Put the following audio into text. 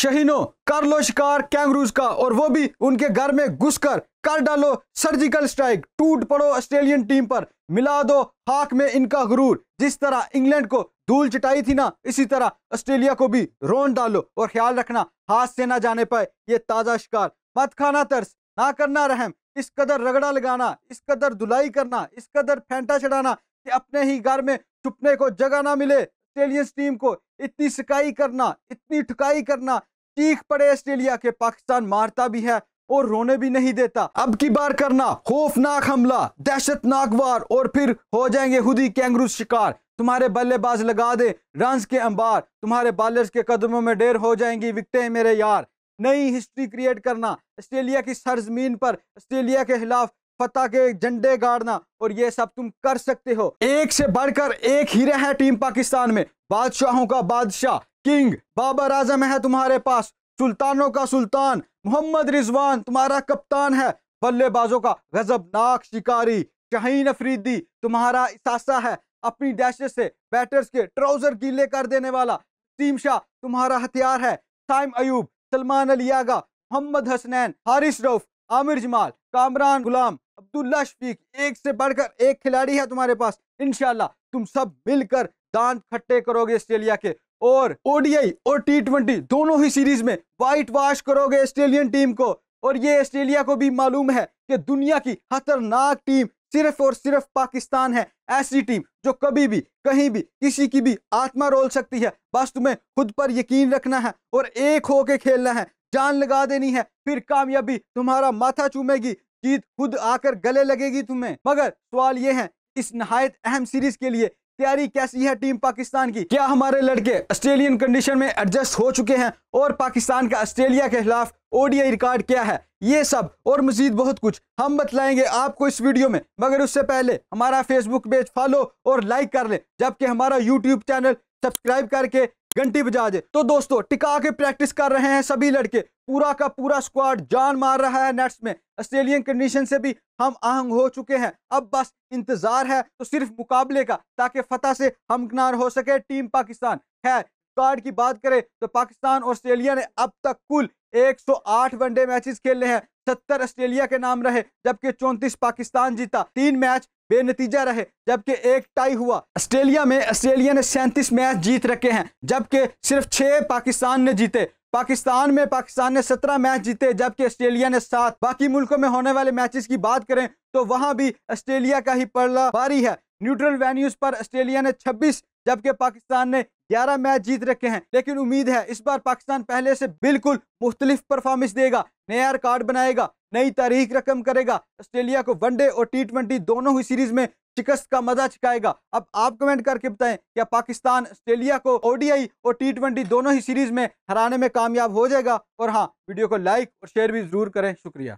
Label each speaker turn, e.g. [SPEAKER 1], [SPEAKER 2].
[SPEAKER 1] शहीनों कर लो शिकार कैंगरूज का और वो भी उनके घर में घुसकर कर डालो सर्जिकल स्ट्राइक टूट पड़ो ऑस्ट्रेलियन टीम पर मिला दो हाक में इनका गुरूर जिस तरह इंग्लैंड को धूल चटाई थी ना इसी तरह ऑस्ट्रेलिया को भी रोन डालो और ख्याल रखना हाथ से ना जाने पाए ये ताज़ा शिकार मत खाना तर्स ना करना रहम इस कदर रगड़ा लगाना इस कदर धुलाई करना इस कदर फेंटा चढ़ाना कि अपने ही घर में छुपने को जगह ना मिले ऑस्ट्रेलियंस टीम को इतनी सिकाई करना इतनी ठुकाई करना चीख पड़े ऑस्ट्रेलिया के पाकिस्तान मारता भी है और रोने भी नहीं देता अब की बार करना खौफनाक हमला दहशतनाक वार और फिर हो जाएंगे खुद ही कैंगरू शिकार तुम्हारे बल्लेबाज लगा दे रन के अंबार तुम्हारे बॉलर्स के कदमों में ढेर हो जाएंगी विकटें मेरे यार नई हिस्ट्री क्रिएट करना ऑस्ट्रेलिया की सरजमीन पर ऑस्ट्रेलिया के खिलाफ फता के झंडे गाड़ना और ये सब तुम कर सकते हो एक से बढ़कर एक हीरे है टीम पाकिस्तान में बादशाहों का बादशाह किंग बाबर आजम है तुम्हारे पास सुल्तानों का सुल्तान मोहम्मद रिजवान तुम्हारा कप्तान है बल्लेबाजों का गजबनाक शिकारी शहीन अफरीदी तुम्हारा इसासा है अपनी डैश से बैटर्स के ट्राउजर गीले कर देने वाला टीम शाह तुम्हारा हथियार है साइम अयूब सलमान अलियागा मोहम्मद हसनैन हारिस रऊफ आमिर जमाल कामरान गुलाम अब्दुल्ला शफीक एक से बढ़कर एक खिलाड़ी है तुम्हारे पास इनशाला तुम सब मिलकर दांत खट्टे करोगे ऑस्ट्रेलिया के और ओडीआई और टी ट्वेंटी दोनों ही सीरीज में वाइट वॉश करोगे ऑस्ट्रेलियन टीम को और ये ऑस्ट्रेलिया को भी मालूम है कि दुनिया की खतरनाक टीम सिर्फ और सिर्फ पाकिस्तान है ऐसी टीम जो कभी भी कहीं भी किसी की भी आत्मा रोल सकती है बस तुम्हें खुद पर यकीन रखना है और एक होके खेलना है जान लगा देनी है फिर कामयाबी तुम्हारा माथा चूमेगी जीत खुद आकर गले लगेगी तुम्हें मगर सवाल ये है इस नहायत अहम सीरीज के लिए तैयारी कैसी है टीम पाकिस्तान की क्या हमारे लड़के ऑस्ट्रेलियन कंडीशन में एडजस्ट हो चुके हैं और पाकिस्तान का ऑस्ट्रेलिया के खिलाफ ओडीआई रिकॉर्ड क्या है ये सब और मजीद बहुत कुछ हम बतलाएंगे आपको इस वीडियो में मगर उससे पहले हमारा फेसबुक पेज फॉलो और लाइक कर ले जबकि हमारा यूट्यूब चैनल सब्सक्राइब करके घंटी बजा दे तो दोस्तों टिका के प्रैक्टिस कर रहे हैं सभी लड़के पूरा का पूरा स्क्वाड जान मार रहा है नेट्स में ऑस्ट्रेलियन कंडीशन से भी हम आहंग हो चुके हैं अब बस इंतजार है तो सिर्फ मुकाबले का ताकि फतह से हमकनार हो सके टीम पाकिस्तान खैर स्क्वाड की बात करें तो पाकिस्तान और ऑस्ट्रेलिया ने अब तक कुल 108 वनडे मैचेस खेले हैं सत्तर ऑस्ट्रेलिया के नाम रहे जबकि चौंतीस पाकिस्तान जीता तीन मैच बेनतीजा रहे जबकि एक टाई हुआ ऑस्ट्रेलिया में ऑस्ट्रेलिया ने सैंतीस मैच जीत रखे हैं जबकि सिर्फ छः पाकिस्तान ने जीते पाकिस्तान में पाकिस्तान ने सत्रह मैच जीते जबकि ऑस्ट्रेलिया ने सात बाकी मुल्कों में होने वाले मैचेस की बात करें तो वहां भी ऑस्ट्रेलिया का ही पड़ला भारी है न्यूट्रल वेन्यूज पर ऑस्ट्रेलिया ने छब्बीस जबकि पाकिस्तान ने 11 मैच जीत रखे हैं लेकिन उम्मीद है इस बार पाकिस्तान पहले से बिल्कुल मुख्तलिफ परफॉर्मेंस देगा नया रिकॉर्ड बनाएगा नई तारीख रकम करेगा ऑस्ट्रेलिया को वनडे और टी ट्वेंटी दोनों ही सीरीज में शिकस्त का मजा छिकाएगा अब आप कमेंट करके बताएं क्या पाकिस्तान ऑस्ट्रेलिया को ओडीआई और टी ट्वेंटी दोनों ही सीरीज में हराने में कामयाब हो जाएगा और हाँ वीडियो को लाइक और शेयर भी जरूर करें शुक्रिया